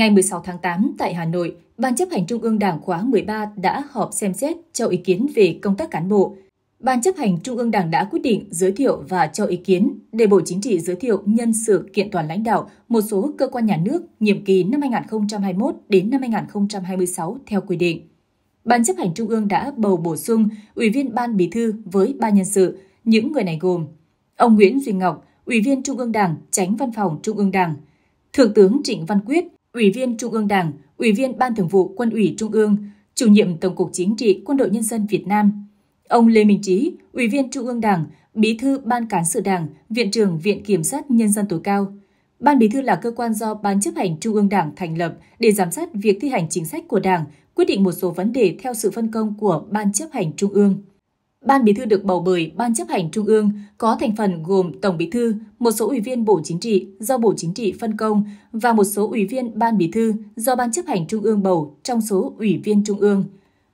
Ngày 16 tháng 8 tại Hà Nội, Ban chấp hành Trung ương Đảng khóa 13 đã họp xem xét cho ý kiến về công tác cán bộ. Ban chấp hành Trung ương Đảng đã quyết định giới thiệu và cho ý kiến để Bộ Chính trị giới thiệu nhân sự kiện toàn lãnh đạo một số cơ quan nhà nước nhiệm kỳ năm 2021 đến năm 2026 theo quy định. Ban chấp hành Trung ương đã bầu bổ sung Ủy viên Ban Bí thư với ba nhân sự. Những người này gồm ông Nguyễn Duy Ngọc, Ủy viên Trung ương Đảng, Tránh Văn phòng Trung ương Đảng, Thượng tướng Trịnh Văn Quyết, Ủy viên Trung ương Đảng, Ủy viên Ban Thường vụ Quân ủy Trung ương, Chủ nhiệm Tổng cục Chính trị Quân đội Nhân dân Việt Nam. Ông Lê Minh Trí, Ủy viên Trung ương Đảng, Bí thư Ban Cán sự Đảng, Viện trưởng Viện Kiểm sát Nhân dân tối cao. Ban Bí thư là cơ quan do Ban chấp hành Trung ương Đảng thành lập để giám sát việc thi hành chính sách của Đảng, quyết định một số vấn đề theo sự phân công của Ban chấp hành Trung ương. Ban Bí thư được bầu bởi Ban chấp hành Trung ương có thành phần gồm Tổng Bí thư, một số ủy viên Bộ Chính trị do Bộ Chính trị phân công và một số ủy viên Ban Bí thư do Ban chấp hành Trung ương bầu trong số ủy viên Trung ương.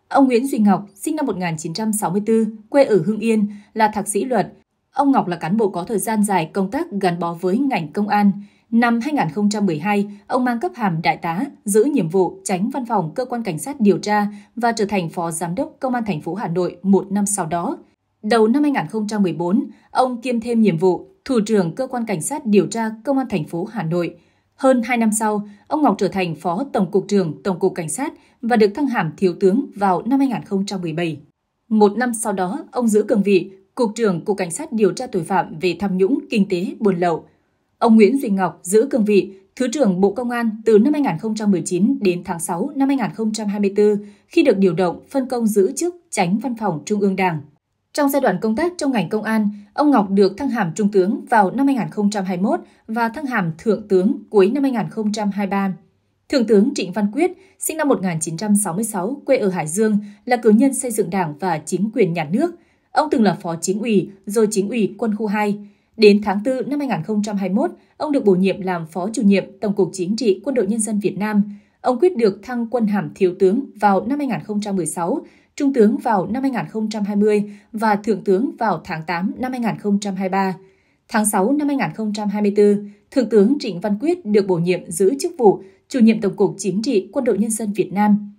Ông Nguyễn Duy Ngọc, sinh năm 1964, quê ở Hưng Yên, là thạc sĩ luật. Ông Ngọc là cán bộ có thời gian dài công tác gắn bó với ngành công an. Năm 2012, ông mang cấp hàm đại tá, giữ nhiệm vụ tránh văn phòng cơ quan cảnh sát điều tra và trở thành phó giám đốc công an thành phố Hà Nội một năm sau đó. Đầu năm 2014, ông kiêm thêm nhiệm vụ thủ trưởng cơ quan cảnh sát điều tra công an thành phố Hà Nội. Hơn 2 năm sau, ông Ngọc trở thành phó tổng cục trưởng Tổng cục Cảnh sát và được thăng hàm thiếu tướng vào năm 2017. Một năm sau đó, ông giữ cương vị Cục trưởng Cục Cảnh sát điều tra tội phạm về tham nhũng, kinh tế, buôn lậu – Ông Nguyễn Duy Ngọc giữ cương vị Thứ trưởng Bộ Công an từ năm 2019 đến tháng 6 năm 2024 khi được điều động phân công giữ chức tránh văn phòng Trung ương Đảng. Trong giai đoạn công tác trong ngành công an, ông Ngọc được thăng hàm trung tướng vào năm 2021 và thăng hàm thượng tướng cuối năm 2023. Thượng tướng Trịnh Văn Quyết, sinh năm 1966, quê ở Hải Dương, là cử nhân xây dựng đảng và chính quyền nhà nước. Ông từng là phó chính ủy, rồi chính ủy quân khu 2. Đến tháng 4 năm 2021, ông được bổ nhiệm làm Phó chủ nhiệm Tổng cục Chính trị Quân đội Nhân dân Việt Nam. Ông quyết được thăng quân hàm thiếu tướng vào năm 2016, trung tướng vào năm 2020 và thượng tướng vào tháng 8 năm 2023. Tháng 6 năm 2024, Thượng tướng Trịnh Văn Quyết được bổ nhiệm giữ chức vụ chủ nhiệm Tổng cục Chính trị Quân đội Nhân dân Việt Nam.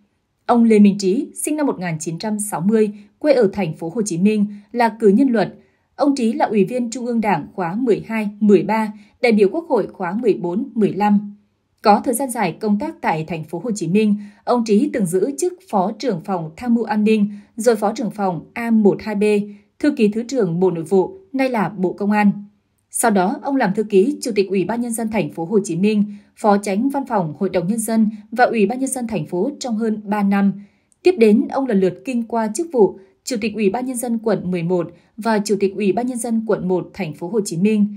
Ông Lê Minh Trí, sinh năm 1960, quê ở thành phố Hồ Chí Minh, là cử nhân luật, Ông Trí là Ủy viên Trung ương Đảng khóa 12, 13, đại biểu Quốc hội khóa 14, 15. Có thời gian dài công tác tại thành phố Hồ Chí Minh, ông Trí từng giữ chức Phó trưởng phòng Tham mưu an ninh, rồi Phó trưởng phòng A12B, thư ký thứ trưởng Bộ Nội vụ, nay là Bộ Công an. Sau đó, ông làm thư ký Chủ tịch Ủy ban nhân dân thành phố Hồ Chí Minh, Phó Tránh Văn phòng Hội đồng nhân dân và Ủy ban nhân dân thành phố trong hơn 3 năm. Tiếp đến, ông lần lượt kinh qua chức vụ Chủ tịch Ủy ban nhân dân quận 11 và Chủ tịch Ủy ban nhân dân quận 1 thành phố Hồ Chí Minh.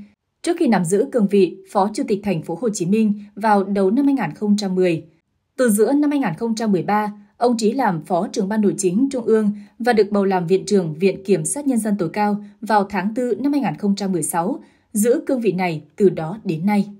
Trước khi nắm giữ cương vị Phó Chủ tịch thành phố Hồ Chí Minh vào đầu năm 2010, từ giữa năm 2013, ông Trí làm Phó trưởng ban nội chính Trung ương và được bầu làm Viện trưởng Viện Kiểm sát Nhân dân tối cao vào tháng 4 năm 2016, giữ cương vị này từ đó đến nay.